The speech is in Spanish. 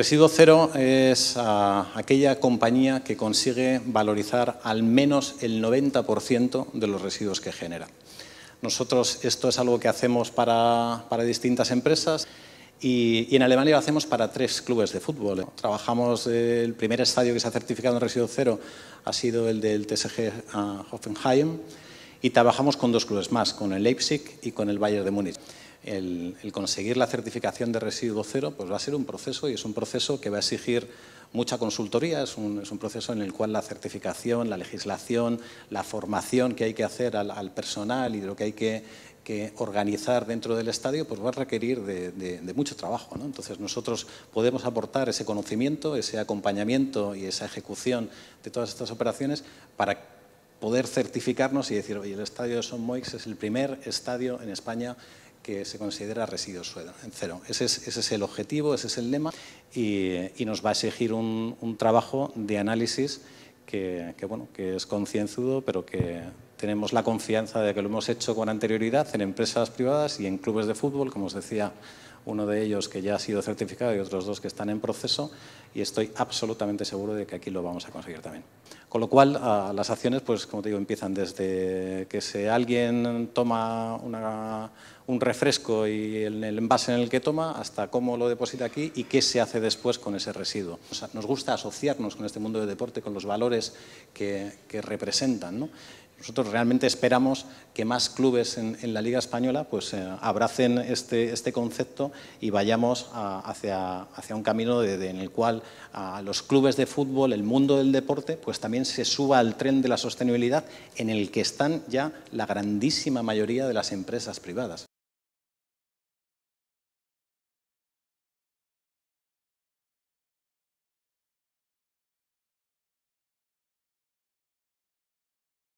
Residuo cero es ah, aquella compañía que consigue valorizar al menos el 90% de los residuos que genera. Nosotros esto es algo que hacemos para, distintas empresas y, en Alemania lo hacemos para tres clubes de fútbol. Trabajamos, eh, el primer estadio que se ha certificado en residuo cero ha sido el del TSG ah, Hoffenheim y trabajamos con dos clubes más, con el Leipzig y con el Bayern de Múnich el, conseguir la certificación de residuo cero pues va a ser un proceso y es un proceso que va a exigir mucha consultoría, es un, proceso en el cual la certificación, la legislación, la formación que hay que hacer al, personal y lo que hay que, organizar dentro del estadio pues va a requerir de, mucho trabajo. Entonces nosotros podemos aportar ese conocimiento, ese acompañamiento y esa ejecución de todas estas operaciones para poder certificarnos y decir, oye, el estadio de Son Moix es el primer estadio en España que se considera residuo cero. Ese es, ese es el objetivo, ese es el lema y, nos va a exigir un, trabajo de análisis que, que, bueno, que es concienzudo, pero que tenemos la confianza de que lo hemos hecho con anterioridad en empresas privadas y en clubes de fútbol, como os decía, uno de ellos que ya ha sido certificado y otros dos que están en proceso, y estoy absolutamente seguro de que aquí lo vamos a conseguir también. Con lo cual, las acciones, pues como te digo, empiezan desde que si alguien toma un refresco y el, envase en el que toma, hasta cómo lo deposita aquí y qué se hace después con ese residuo. nos gusta asociarnos con este mundo de deporte, con los valores que, que representan. ¿no? nosotros realmente esperamos que más clubes en, la Liga Española pues, eh, abracen este, este, concepto y vayamos hacia, hacia, un camino en el cual los clubes de fútbol, el mundo del deporte, pues también se suba al tren de la sostenibilidad en el que están ya la grandísima mayoría de las empresas privadas.